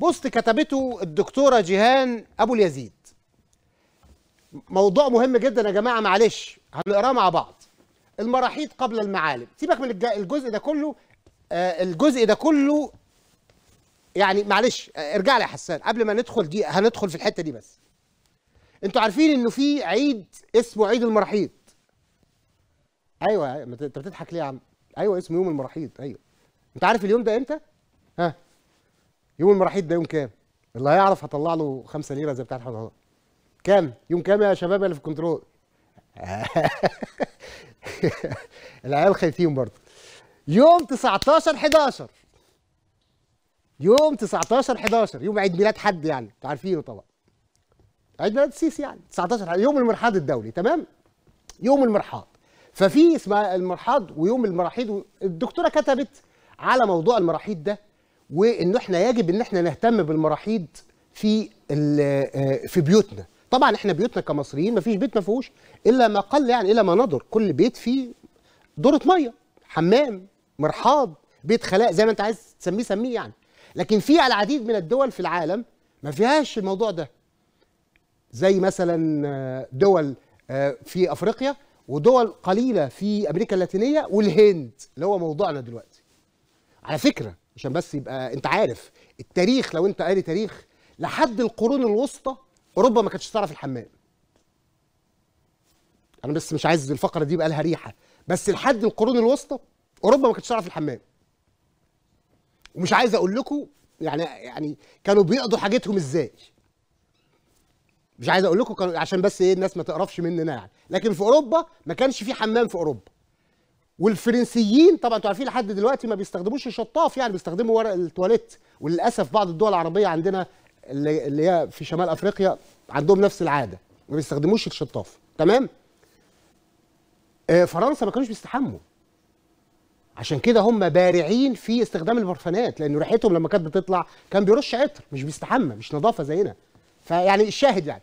بوست كتبته الدكتورة جيهان أبو اليزيد موضوع مهم جدا يا جماعة معلش هنقراه مع بعض المراحيض قبل المعالم سيبك من الجزء ده كله آه الجزء ده كله يعني معلش آه ارجع لي يا حسان قبل ما ندخل دي هندخل في الحتة دي بس انتوا عارفين انه في عيد اسمه عيد المراحيض ايوه, أيوة، انت بتضحك ليه يا عم ايوه اسمه يوم المراحيض ايوه انت عارف اليوم ده امتى ها يوم المراحيض ده يوم كام؟ اللي هيعرف هطلع له 5 ليره زي بتاعت حضرتك. كام؟ يوم كام يا شباب اللي في الكنترول؟ العيال خايفين برضه يوم 19 11 يوم 19 11 يوم عيد ميلاد حد يعني انتوا عارفينه طبعا عيد ميلاد السيسي يعني 19 حد. يوم المرحاض الدولي تمام يوم المرحاض ففي اسمها المرحاض ويوم المراحيض الدكتوره كتبت على موضوع المراحيض ده وانه احنا يجب ان احنا نهتم بالمراحيض في آه، في بيوتنا طبعا احنا بيوتنا كمصريين ما فيش بيت ما فيهوش الا ما قل يعني الا ما ندر كل بيت فيه دوره ميه حمام مرحاض بيت خلاء زي ما انت عايز تسميه سميه يعني لكن في العديد من الدول في العالم ما فيهاش الموضوع ده زي مثلا آه، دول آه، في افريقيا ودول قليله في امريكا اللاتينيه والهند اللي هو موضوعنا دلوقتي على فكره عشان بس يبقى انت عارف التاريخ لو انت قاري تاريخ لحد القرون الوسطى اوروبا ما كانتش تعرف الحمام انا بس مش عايز الفقره دي يبقى لها ريحه بس لحد القرون الوسطى اوروبا ما كانتش تعرف الحمام ومش عايز اقول لكم يعني يعني كانوا بيقضوا حاجتهم ازاي مش عايز اقول لكم عشان بس ايه الناس ما تقرفش مننا يعني لكن في اوروبا ما كانش في حمام في اوروبا والفرنسيين طبعا انتوا عارفين لحد دلوقتي ما بيستخدموش الشطاف يعني بيستخدموا ورق التواليت وللاسف بعض الدول العربيه عندنا اللي, اللي هي في شمال افريقيا عندهم نفس العاده ما بيستخدموش الشطاف تمام آه، فرنسا ما كانوش بيستحموا عشان كده هم بارعين في استخدام البرفانات لان ريحتهم لما كانت بتطلع كان بيرش عطر مش بيستحمى مش نظافه زينا فيعني الشاهد يعني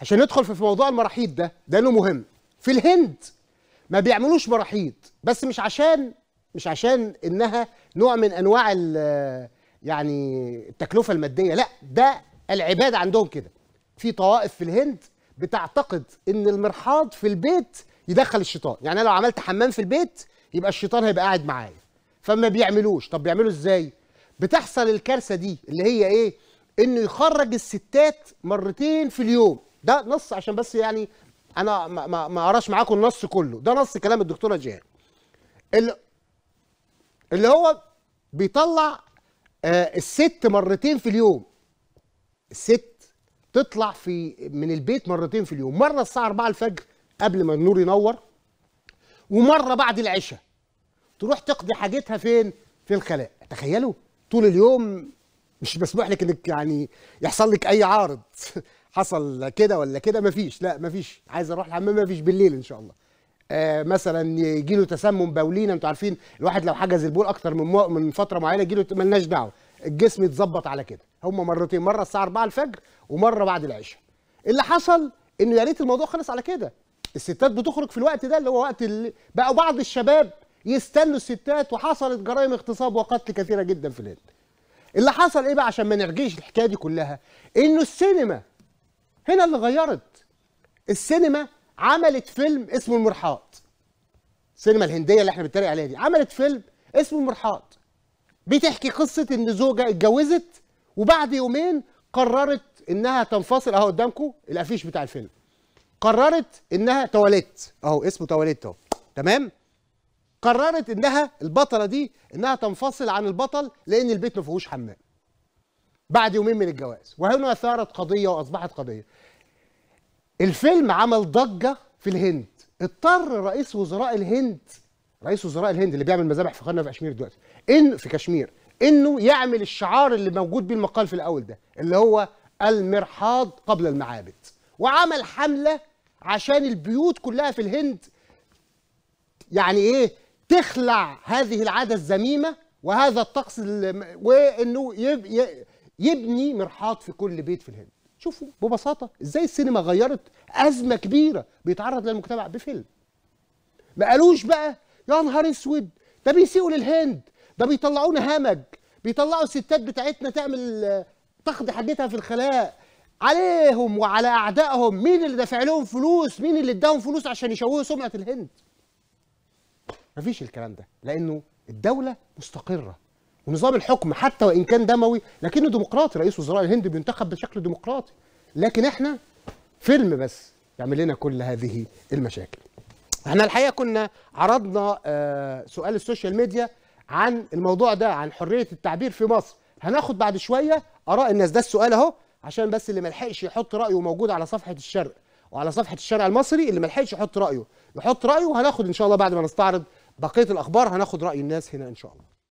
عشان ندخل في موضوع المراحيض ده ده انه مهم في الهند ما بيعملوش مراحيض بس مش عشان مش عشان انها نوع من انواع يعني التكلفه الماديه لا ده العباده عندهم كده في طوائف في الهند بتعتقد ان المرحاض في البيت يدخل الشيطان يعني انا لو عملت حمام في البيت يبقى الشيطان هيبقى قاعد معايا فما بيعملوش طب بيعملوا ازاي بتحصل الكارثه دي اللي هي ايه انه يخرج الستات مرتين في اليوم ده نص عشان بس يعني انا ما, ما, ما اقراش معاكم النص كله ده نص كلام الدكتوره جيهان اللي, اللي هو بيطلع آه الست مرتين في اليوم الست تطلع في من البيت مرتين في اليوم مره الساعه 4 الفجر قبل ما النور ينور ومره بعد العشاء تروح تقضي حاجتها فين في الخلاء تخيلوا طول اليوم مش مسموح لك انك يعني يحصل لك اي عارض حصل كده ولا كده مفيش لا مفيش عايز اروح الحمام مفيش بالليل ان شاء الله آه مثلا يجي له تسمم بولينا انتوا عارفين الواحد لو حجز البول اكتر من من فتره معينه يجي له ملناش دعوه الجسم يتظبط على كده هم مرتين مره الساعه 4 الفجر ومره بعد العشاء اللي حصل انه يا ريت الموضوع خلص على كده الستات بتخرج في الوقت ده اللي هو وقت اللي بقى بعض الشباب يستنوا الستات وحصلت جرائم اغتصاب وقتل كثيره جدا في الهند اللي حصل ايه بقى عشان ما نرجيش الحكايه دي كلها انه السينما هنا اللي غيرت السينما عملت فيلم اسمه المرحاض السينما الهنديه اللي احنا بنتريق عليها دي عملت فيلم اسمه المرحاض بتحكي قصه ان زوجه اتجوزت وبعد يومين قررت انها تنفصل اهو قدامكم الافيش بتاع الفيلم قررت انها تواليت اهو اسمه تواليت اهو تمام قررت انها البطله دي انها تنفصل عن البطل لان البيت ما فيهوش حمام بعد يومين من الجواز وهنا ثارت قضية وأصبحت قضية الفيلم عمل ضجة في الهند اضطر رئيس وزراء الهند رئيس وزراء الهند اللي بيعمل مذابح في خانة في كشمير دلوقتي ان في كشمير انه يعمل الشعار اللي موجود بيه المقال في الاول ده اللي هو المرحاض قبل المعابد وعمل حمله عشان البيوت كلها في الهند يعني ايه تخلع هذه العاده الذميمه وهذا الطقس وانه يبقى يبني مرحاض في كل بيت في الهند شوفوا ببساطه ازاي السينما غيرت ازمه كبيره بيتعرض لها المجتمع بفيلم ما قالوش بقى يا نهار اسود ده بيسيئوا للهند ده بيطلعونا همج بيطلعوا الستات بتاعتنا تعمل تقضي حاجتها في الخلاء عليهم وعلى اعدائهم مين اللي دافع لهم فلوس مين اللي اداهم فلوس عشان يشوهوا سمعه الهند مفيش الكلام ده لانه الدوله مستقره ونظام الحكم حتى وان كان دموي لكنه ديمقراطي رئيس وزراء الهند بينتخب بشكل ديمقراطي لكن احنا فيلم بس يعمل لنا كل هذه المشاكل احنا الحقيقه كنا عرضنا آه، سؤال السوشيال ميديا عن الموضوع ده عن حريه التعبير في مصر هناخد بعد شويه اراء الناس ده السؤال اهو عشان بس اللي ما لحقش يحط رايه موجود على صفحه الشرق وعلى صفحه الشارع المصري اللي ما لحقش يحط رايه يحط رايه وهناخد ان شاء الله بعد ما نستعرض بقيه الاخبار هناخد راي الناس هنا ان شاء الله